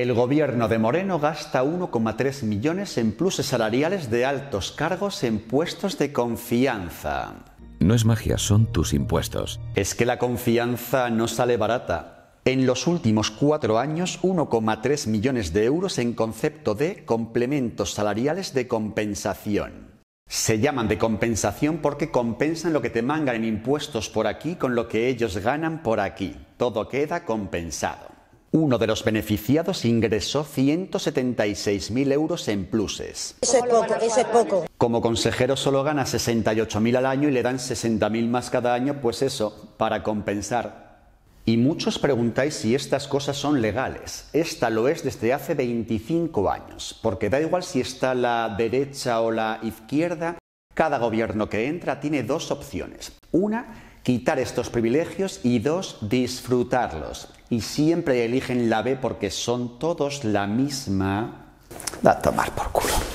El gobierno de Moreno gasta 1,3 millones en pluses salariales de altos cargos en puestos de confianza. No es magia, son tus impuestos. Es que la confianza no sale barata. En los últimos cuatro años, 1,3 millones de euros en concepto de complementos salariales de compensación. Se llaman de compensación porque compensan lo que te mangan en impuestos por aquí con lo que ellos ganan por aquí. Todo queda compensado. Uno de los beneficiados ingresó 176.000 euros en pluses. Eso es poco, eso es poco. Como consejero solo gana 68.000 al año y le dan 60.000 más cada año, pues eso, para compensar. Y muchos preguntáis si estas cosas son legales. Esta lo es desde hace 25 años, porque da igual si está la derecha o la izquierda, cada gobierno que entra tiene dos opciones. Una quitar estos privilegios y dos, disfrutarlos. Y siempre eligen la B porque son todos la misma. la tomar por culo.